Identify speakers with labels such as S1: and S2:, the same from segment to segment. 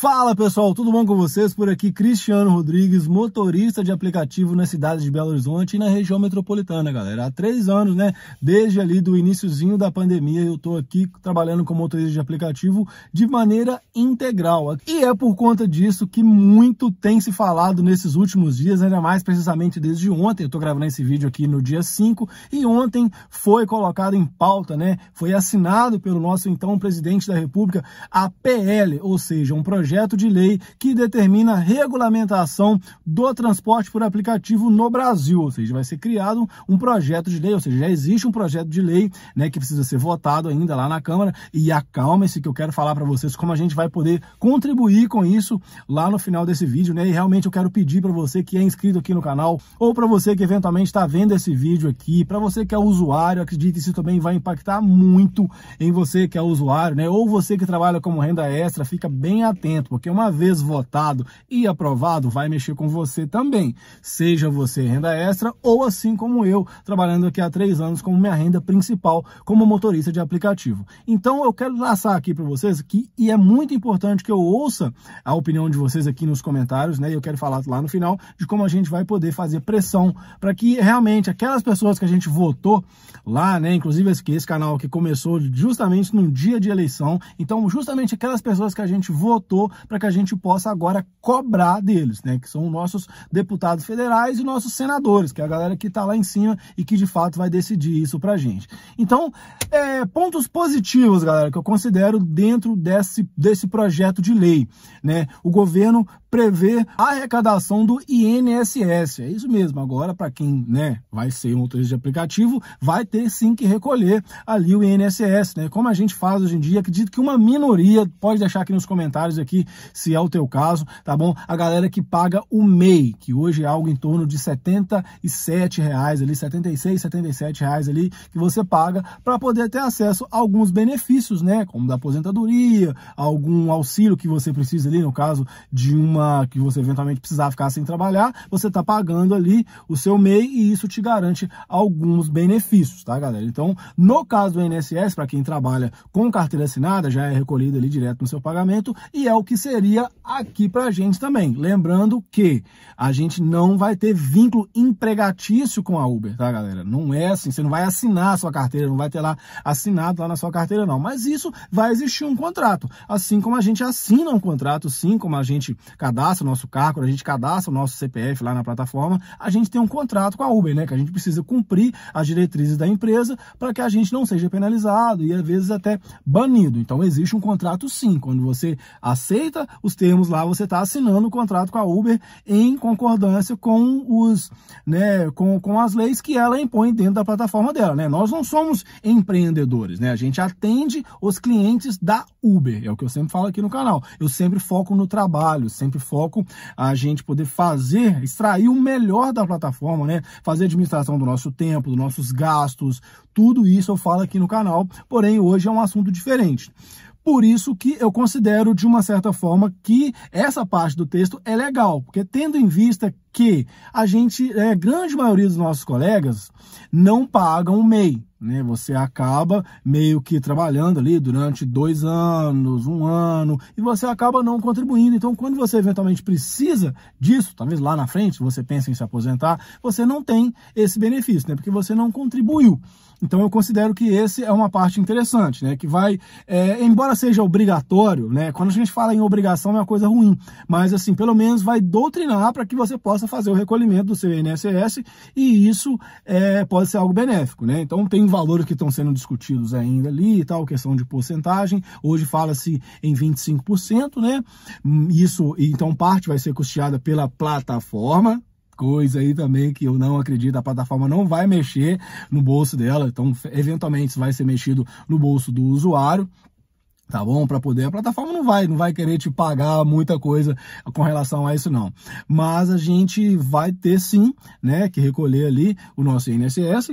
S1: Fala pessoal, tudo bom com vocês? Por aqui Cristiano Rodrigues, motorista de aplicativo na cidade de Belo Horizonte e na região metropolitana, galera. Há três anos, né? Desde ali do iníciozinho da pandemia, eu tô aqui trabalhando como motorista de aplicativo de maneira integral. E é por conta disso que muito tem se falado nesses últimos dias, ainda mais precisamente desde ontem. Eu tô gravando esse vídeo aqui no dia 5 e ontem foi colocado em pauta, né? Foi assinado pelo nosso então presidente da República a PL, ou seja, um projeto projeto de lei que determina a regulamentação do transporte por aplicativo no Brasil, ou seja, vai ser criado um projeto de lei, ou seja, já existe um projeto de lei, né, que precisa ser votado ainda lá na Câmara e acalme se que eu quero falar para vocês como a gente vai poder contribuir com isso lá no final desse vídeo, né? E realmente eu quero pedir para você que é inscrito aqui no canal ou para você que eventualmente está vendo esse vídeo aqui, para você que é usuário, acredite, isso também vai impactar muito em você que é usuário, né? Ou você que trabalha como renda extra, fica bem atento porque uma vez votado e aprovado, vai mexer com você também, seja você renda extra ou assim como eu, trabalhando aqui há três anos como minha renda principal como motorista de aplicativo. Então eu quero laçar aqui para vocês que, e é muito importante que eu ouça a opinião de vocês aqui nos comentários, né? E eu quero falar lá no final de como a gente vai poder fazer pressão para que realmente aquelas pessoas que a gente votou lá, né? Inclusive esse, esse canal que começou justamente no dia de eleição, então justamente aquelas pessoas que a gente votou para que a gente possa agora cobrar deles, né? Que são nossos deputados federais e nossos senadores, que é a galera que está lá em cima e que de fato vai decidir isso para a gente. Então, é, pontos positivos, galera, que eu considero dentro desse, desse projeto de lei, né? O governo prevê a arrecadação do INSS. É isso mesmo, agora para quem né, vai ser um motorista de aplicativo, vai ter sim que recolher ali o INSS, né? Como a gente faz hoje em dia, acredito que uma minoria, pode deixar aqui nos comentários aqui, aqui se é o teu caso, tá bom? A galera que paga o MEI, que hoje é algo em torno de 77 reais ali, 76, 77 reais ali, que você paga para poder ter acesso a alguns benefícios, né? Como da aposentadoria, algum auxílio que você precisa ali, no caso de uma que você eventualmente precisar ficar sem trabalhar, você está pagando ali o seu MEI e isso te garante alguns benefícios, tá, galera? Então, no caso do INSS, para quem trabalha com carteira assinada, já é recolhido ali direto no seu pagamento e é o que seria aqui para a gente também. Lembrando que a gente não vai ter vínculo empregatício com a Uber, tá, galera? Não é assim, você não vai assinar a sua carteira, não vai ter lá assinado lá na sua carteira, não. Mas isso vai existir um contrato. Assim como a gente assina um contrato, sim, como a gente cadastra o nosso carro, a gente cadastra o nosso CPF lá na plataforma, a gente tem um contrato com a Uber, né? Que a gente precisa cumprir as diretrizes da empresa para que a gente não seja penalizado e às vezes até banido. Então existe um contrato sim, quando você aceita aceita os termos lá, você está assinando o contrato com a Uber em concordância com os, né, com, com as leis que ela impõe dentro da plataforma dela, né? Nós não somos empreendedores, né? A gente atende os clientes da Uber, é o que eu sempre falo aqui no canal. Eu sempre foco no trabalho, sempre foco a gente poder fazer, extrair o melhor da plataforma, né? Fazer administração do nosso tempo, dos nossos gastos, tudo isso eu falo aqui no canal, porém hoje é um assunto diferente. Por isso que eu considero, de uma certa forma, que essa parte do texto é legal, porque tendo em vista que a gente, é, grande maioria dos nossos colegas, não pagam o MEI. Né? Você acaba meio que trabalhando ali durante dois anos, um ano, e você acaba não contribuindo. Então, quando você eventualmente precisa disso, talvez lá na frente você pense em se aposentar, você não tem esse benefício, né? porque você não contribuiu. Então, eu considero que esse é uma parte interessante, né? que vai, é, embora seja obrigatório, né? quando a gente fala em obrigação é uma coisa ruim, mas assim, pelo menos vai doutrinar para que você possa fazer o recolhimento do seu INSS e isso é, pode ser algo benéfico, né? Então tem valores que estão sendo discutidos ainda ali e tal, questão de porcentagem. Hoje fala-se em 25%, né? Hum, isso, então parte vai ser custeada pela plataforma, coisa aí também que eu não acredito. A plataforma não vai mexer no bolso dela, então eventualmente isso vai ser mexido no bolso do usuário tá bom? Para poder, a plataforma não vai, não vai querer te pagar muita coisa com relação a isso não. Mas a gente vai ter sim, né, que recolher ali o nosso INSS,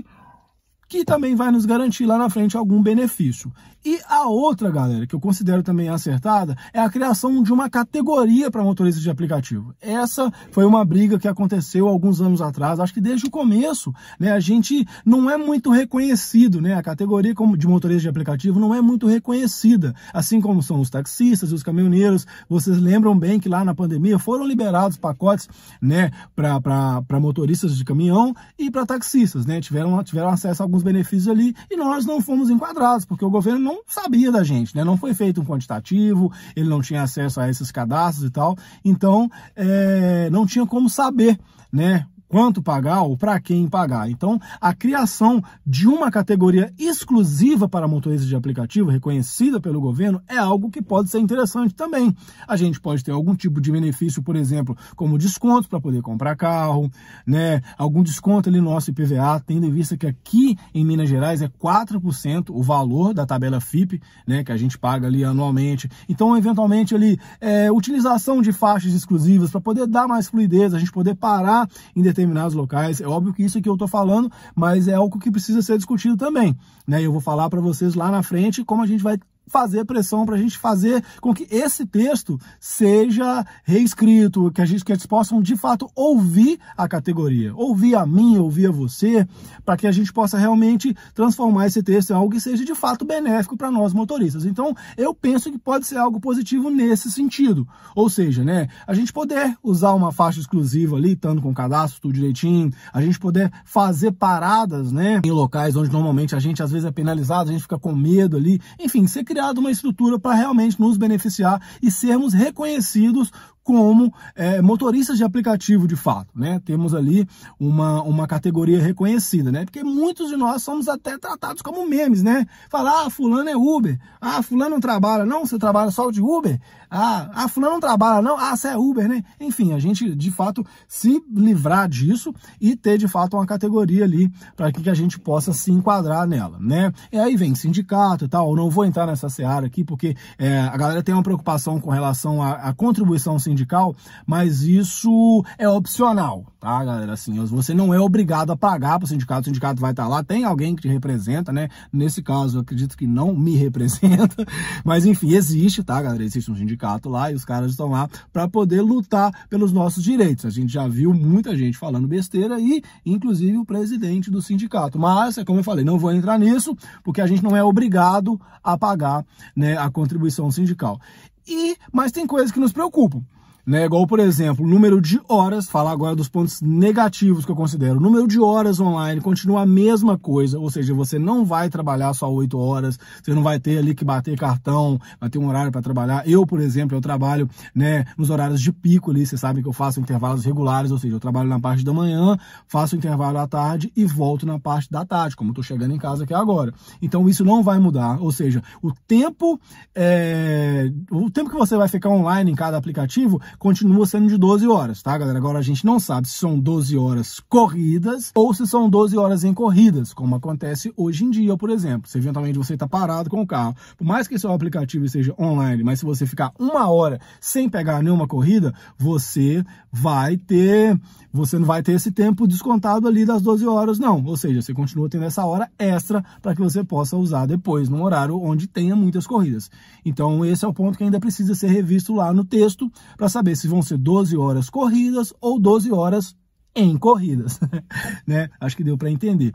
S1: que também vai nos garantir lá na frente algum benefício. E a outra, galera, que eu considero também acertada, é a criação de uma categoria para motoristas de aplicativo. Essa foi uma briga que aconteceu alguns anos atrás, acho que desde o começo, né? A gente não é muito reconhecido, né? A categoria como de motorista de aplicativo não é muito reconhecida, assim como são os taxistas, e os caminhoneiros. Vocês lembram bem que lá na pandemia foram liberados pacotes, né, para motoristas de caminhão e para taxistas, né? Tiveram, tiveram acesso a alguns benefícios ali e nós não fomos enquadrados, porque o governo não sabe sabia da gente, né? Não foi feito um quantitativo, ele não tinha acesso a esses cadastros e tal, então é, não tinha como saber, né? quanto pagar ou para quem pagar. Então, a criação de uma categoria exclusiva para motoristas de aplicativo, reconhecida pelo governo, é algo que pode ser interessante também. A gente pode ter algum tipo de benefício, por exemplo, como desconto para poder comprar carro, né? algum desconto ali no nosso IPVA, tendo em vista que aqui em Minas Gerais é 4% o valor da tabela FIP, né? que a gente paga ali anualmente. Então, eventualmente, ali, é, utilização de faixas exclusivas para poder dar mais fluidez, a gente poder parar em determinados locais. É óbvio que isso que eu estou falando, mas é algo que precisa ser discutido também. Né? Eu vou falar para vocês lá na frente como a gente vai fazer pressão, para a gente fazer com que esse texto seja reescrito, que a gente que eles possam de fato ouvir a categoria, ouvir a mim, ouvir a você, para que a gente possa realmente transformar esse texto em algo que seja de fato benéfico para nós motoristas. Então, eu penso que pode ser algo positivo nesse sentido, ou seja, né, a gente poder usar uma faixa exclusiva ali, estando com o cadastro tudo direitinho, a gente poder fazer paradas, né, em locais onde normalmente a gente às vezes é penalizado, a gente fica com medo ali, enfim, você criado uma estrutura para realmente nos beneficiar e sermos reconhecidos como é, motoristas de aplicativo de fato, né? Temos ali uma, uma categoria reconhecida, né? Porque muitos de nós somos até tratados como memes, né? Falar, ah, fulano é Uber, ah, fulano não trabalha, não, você trabalha só de Uber, ah, ah, fulano não trabalha, não, ah, você é Uber, né? Enfim, a gente de fato se livrar disso e ter de fato uma categoria ali para que, a gente possa se enquadrar nela, né? E aí vem sindicato e tal, Eu não vou entrar nessa seara aqui porque é, a galera tem uma preocupação com relação à contribuição sindical sindical, mas isso é opcional, tá, galera? Assim, você não é obrigado a pagar para o sindicato, o sindicato vai estar tá lá, tem alguém que te representa, né? Nesse caso, eu acredito que não me representa, mas enfim, existe, tá, galera? Existe um sindicato lá e os caras estão lá para poder lutar pelos nossos direitos. A gente já viu muita gente falando besteira e, inclusive, o presidente do sindicato. Mas, é como eu falei, não vou entrar nisso, porque a gente não é obrigado a pagar né, a contribuição sindical. E, mas tem coisas que nos preocupam. Né? Igual, por exemplo, número de horas, falar agora dos pontos negativos que eu considero. O número de horas online continua a mesma coisa, ou seja, você não vai trabalhar só 8 horas, você não vai ter ali que bater cartão, vai ter um horário para trabalhar. Eu, por exemplo, eu trabalho né, nos horários de pico ali, você sabe que eu faço intervalos regulares, ou seja, eu trabalho na parte da manhã, faço o intervalo à tarde e volto na parte da tarde, como estou chegando em casa aqui agora. Então isso não vai mudar, ou seja, o tempo, é... o tempo que você vai ficar online em cada aplicativo continua sendo de 12 horas, tá, galera? Agora a gente não sabe se são 12 horas corridas ou se são 12 horas em corridas, como acontece hoje em dia, por exemplo. Se eventualmente você está parado com o carro, por mais que seu aplicativo esteja online, mas se você ficar uma hora sem pegar nenhuma corrida, você vai ter, você não vai ter esse tempo descontado ali das 12 horas, não. Ou seja, você continua tendo essa hora extra para que você possa usar depois, num horário onde tenha muitas corridas. Então, esse é o ponto que ainda precisa ser revisto lá no texto para saber saber se vão ser 12 horas corridas ou 12 horas em corridas, né? Acho que deu para entender.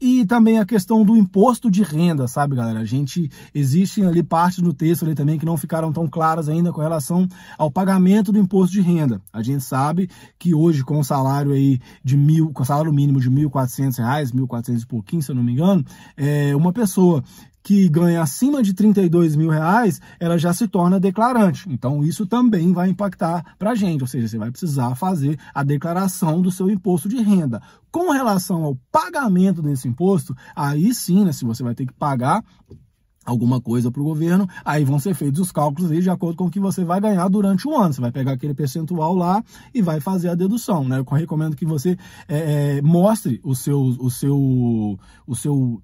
S1: E também a questão do imposto de renda, sabe, galera? A gente existem ali partes do texto ali também que não ficaram tão claras ainda com relação ao pagamento do imposto de renda. A gente sabe que hoje com o salário aí de mil, com o salário mínimo de R$ 1.400, R$ 1.400 e pouquinho, se eu não me engano, é uma pessoa que ganha acima de 32 mil reais, ela já se torna declarante. Então isso também vai impactar para a gente, ou seja, você vai precisar fazer a declaração do seu imposto de renda. Com relação ao pagamento desse imposto, aí sim, né, se você vai ter que pagar alguma coisa para o governo, aí vão ser feitos os cálculos aí de acordo com o que você vai ganhar durante o ano. Você vai pegar aquele percentual lá e vai fazer a dedução, né? Eu recomendo que você é, mostre o seu, o seu, o seu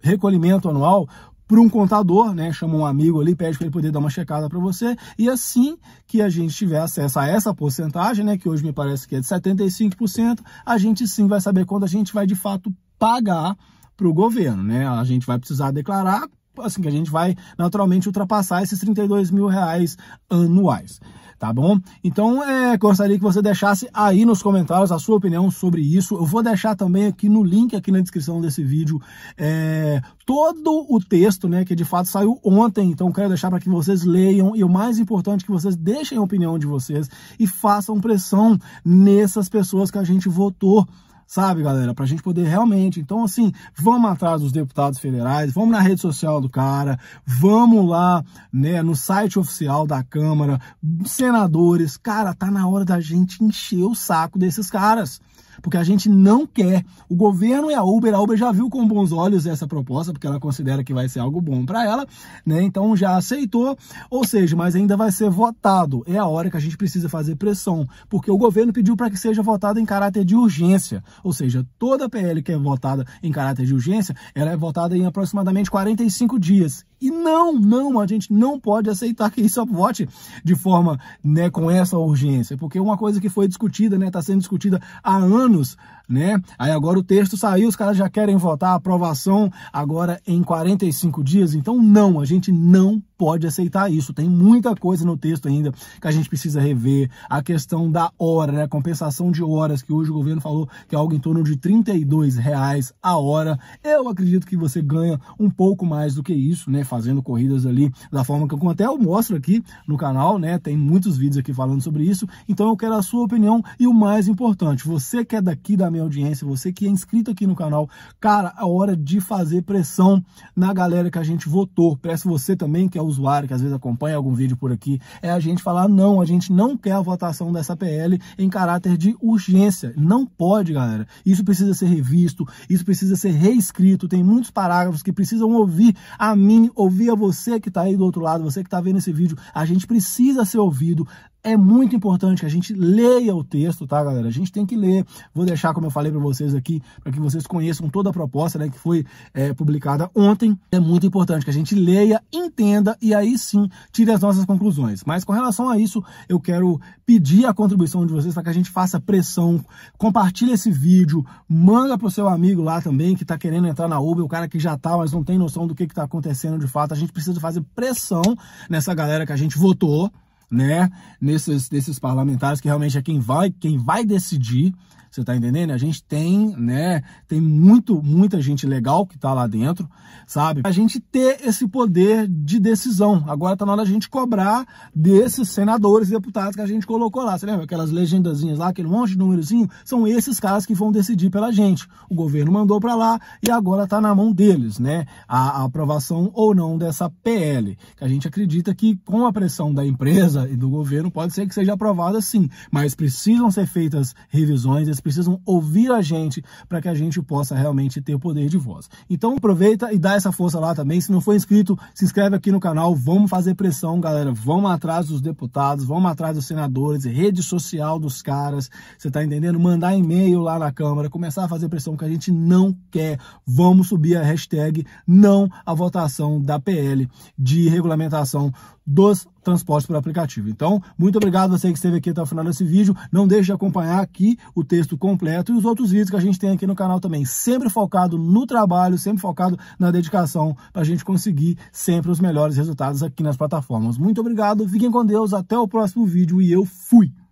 S1: recolhimento anual para um contador, né? Chama um amigo ali, pede para ele poder dar uma checada para você. E assim que a gente tiver acesso a essa porcentagem, né? Que hoje me parece que é de 75%, a gente sim vai saber quando a gente vai de fato pagar para o governo, né? A gente vai precisar declarar assim que a gente vai naturalmente ultrapassar esses 32 mil reais anuais tá bom? Então, é, gostaria que você deixasse aí nos comentários a sua opinião sobre isso. Eu vou deixar também aqui no link, aqui na descrição desse vídeo, é, todo o texto, né, que de fato saiu ontem, então quero deixar para que vocês leiam e o mais importante que vocês deixem a opinião de vocês e façam pressão nessas pessoas que a gente votou sabe, galera? Para a gente poder realmente. Então, assim, vamos atrás dos deputados federais, vamos na rede social do cara, vamos lá, né, no site oficial da Câmara, senadores, cara, tá na hora da gente encher o saco desses caras porque a gente não quer. O governo e a Uber, a Uber já viu com bons olhos essa proposta, porque ela considera que vai ser algo bom para ela, né? Então já aceitou, ou seja, mas ainda vai ser votado. É a hora que a gente precisa fazer pressão, porque o governo pediu para que seja votado em caráter de urgência, ou seja, toda PL que é votada em caráter de urgência, ela é votada em aproximadamente 45 dias. E não, não, a gente não pode aceitar que isso vote de forma, né, com essa urgência, porque uma coisa que foi discutida, né, está sendo discutida há anos né? Aí agora o texto saiu, os caras já querem votar a aprovação agora em 45 dias. Então, não, a gente não pode aceitar isso. Tem muita coisa no texto ainda que a gente precisa rever. A questão da hora, né? A compensação de horas, que hoje o governo falou que é algo em torno de 32 reais a hora. Eu acredito que você ganha um pouco mais do que isso, né? Fazendo corridas ali da forma que eu até eu mostro aqui no canal, né? Tem muitos vídeos aqui falando sobre isso. Então eu quero a sua opinião e o mais importante, você que é daqui da minha minha audiência, você que é inscrito aqui no canal, cara, a hora de fazer pressão na galera que a gente votou. Peço você também, que é usuário, que às vezes acompanha algum vídeo por aqui, é a gente falar, não, a gente não quer a votação dessa PL em caráter de urgência. Não pode, galera. Isso precisa ser revisto, isso precisa ser reescrito, tem muitos parágrafos que precisam ouvir a mim, ouvir a você que está aí do outro lado, você que está vendo esse vídeo, a gente precisa ser ouvido é muito importante que a gente leia o texto, tá, galera? A gente tem que ler. Vou deixar, como eu falei para vocês aqui, para que vocês conheçam toda a proposta, né, que foi é, publicada ontem. É muito importante que a gente leia, entenda e aí sim tire as nossas conclusões. Mas com relação a isso, eu quero pedir a contribuição de vocês para que a gente faça pressão, compartilhe esse vídeo, manda pro seu amigo lá também que está querendo entrar na Uber, o cara que já tá, mas não tem noção do que está acontecendo de fato. A gente precisa fazer pressão nessa galera que a gente votou né, nesses, nesses parlamentares, que realmente é quem vai, quem vai decidir você tá entendendo? A gente tem, né? Tem muito, muita gente legal que tá lá dentro, sabe? A gente ter esse poder de decisão. Agora tá na hora da gente cobrar desses senadores e deputados que a gente colocou lá. Você lembra aquelas legendazinhas lá, aquele monte de númerozinho? São esses caras que vão decidir pela gente. O governo mandou para lá e agora tá na mão deles, né? A, a aprovação ou não dessa PL. Que a gente acredita que com a pressão da empresa e do governo pode ser que seja aprovada sim, mas precisam ser feitas revisões precisam ouvir a gente para que a gente possa realmente ter o poder de voz. Então aproveita e dá essa força lá também. Se não for inscrito, se inscreve aqui no canal. Vamos fazer pressão, galera. Vamos atrás dos deputados, vamos atrás dos senadores, rede social dos caras. Você tá entendendo? Mandar e-mail lá na Câmara, começar a fazer pressão que a gente não quer. Vamos subir a hashtag não a votação da PL de regulamentação dos transportes por aplicativo. Então, muito obrigado você que esteve aqui até o final desse vídeo. Não deixe de acompanhar aqui o texto completo e os outros vídeos que a gente tem aqui no canal também, sempre focado no trabalho, sempre focado na dedicação para a gente conseguir sempre os melhores resultados aqui nas plataformas. Muito obrigado, fiquem com Deus, até o próximo vídeo e eu fui!